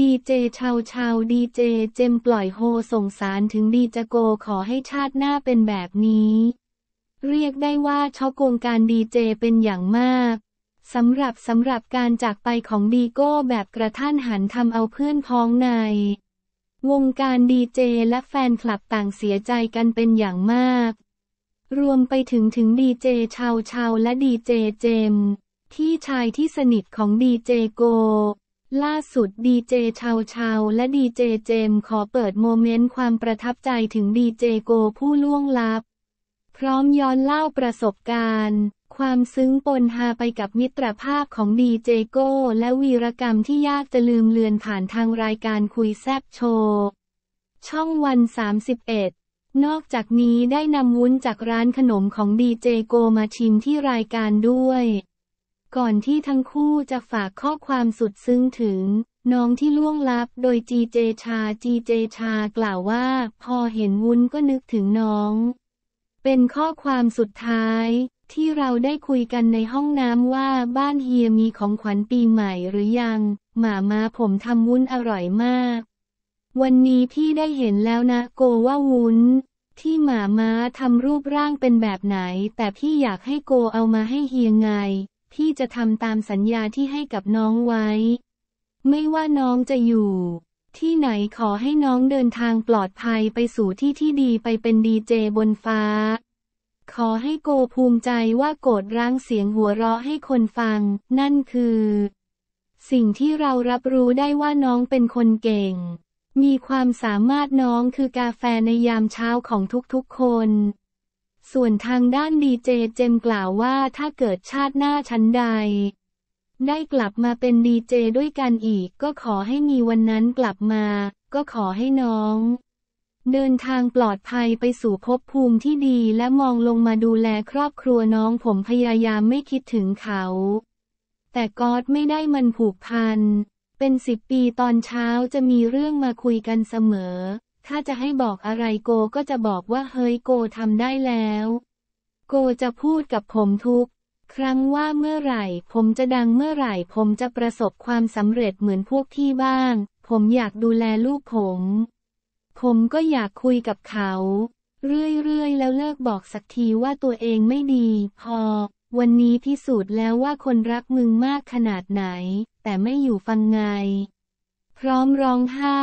ดีเจชาวชาวดีเจเจมปล่อยโฮส่งสารถึงดีจโกขอให้ชาติหน้าเป็นแบบนี้ เรียกได้ว่าช็อกงการดีเจเป็นอย่างมากสำหรับสำหรับการจากไปของดีโก้แบบกระท่านหันทำเอาเพื่อนพ้องในวงการดีเจและแฟนคลับต่างเสียใจกันเป็นอย่างมาก รวมไปถึงถึงดีเจชาวชาวและดีเจเจมที่ชายที่สนิทของดีเจโกล่าสุดดีเจชาวชาวและดีเจเจมขอเปิดโมเมนต์ความประทับใจถึงดีเจโกผู้ล่วงลับ พร้อมย้อนเล่าประสบการณ์ ความซึ้งปนฮาไปกับมิตรภาพของดีเจโกและวีรกรรมที่ยากจะลืมเลือนผ่านทางรายการคุยแซบโชว์ช่องวัน 31 นอกจากนี้ได้นำวุ้นจากร้านขนมของดีเจโกมาชิมที่รายการด้วยก่อนที่ทั้งคู่จะฝากข้อความสุดซึ้งถึง น้องที่ล่วงลับ โดยจีเจชาจีเจชา กล่าวว่า พอเห็นวุ้นก็นึกถึงน้อง เป็นข้อความสุดท้าย ที่เราได้คุยกันในห้องน้ำว่าบ้านเฮียมีของขวัญปีใหม่หรือยัง หมามาผมทำวุ้นอร่อยมาก วันนี้พี่ได้เห็นแล้วนะ โกว่าวุ้น ที่หมามาทำรูปร่างเป็นแบบไหน แต่พี่อยากให้โกเอามาให้เฮียไงที่จะทำตามสัญญาที่ให้กับน้องไว้ ไม่ว่าน้องจะอยู่ ที่ไหนขอให้น้องเดินทางปลอดภัยไปสู่ที่ที่ดีไปเป็นดีเจบนฟ้า ขอให้โกภูมิใจว่าโกรธร้างเสียงหัวเราะให้คนฟัง นั่นคือ สิ่งที่เรารับรู้ได้ว่าน้องเป็นคนเก่ง มีความสามารถน้องคือกาแฟในยามเช้าของทุกๆคนส่วนทางด้านดีเจเจมกล่าวว่าถ้าเกิดชาติหน้าชั้นใด ได้กลับมาเป็นดีเจด้วยกันอีกก็ขอให้มีวันนั้นกลับมา ก็ขอให้น้อง เดินทางปลอดภัยไปสู่ภพภูมิที่ดีและมองลงมาดูแลครอบครัวน้องผมพยายามไม่คิดถึงเขา แต่ก๊อตไม่ได้มันผูกพันเป็นสิบปีตอนเช้าจะมีเรื่องมาคุยกันเสมอถ้าจะให้บอกอะไรโกก็จะบอกว่าเฮ้ยโกทำได้แล้ว โกจะพูดกับผมทุก ครั้งว่าเมื่อไหร่ ผมจะดังเมื่อไหร่ผมจะประสบความสำเร็จเหมือนพวกที่บ้าง ผมอยากดูแลลูกผม ผมก็อยากคุยกับเขา เรื่อยๆแล้วเลิกบอกสักทีว่าตัวเองไม่ดี พอ วันนี้พิสูจน์แล้วว่าคนรักมึงมากขนาดไหน แต่ไม่อยู่ฟังไง พร้อมร้องไห้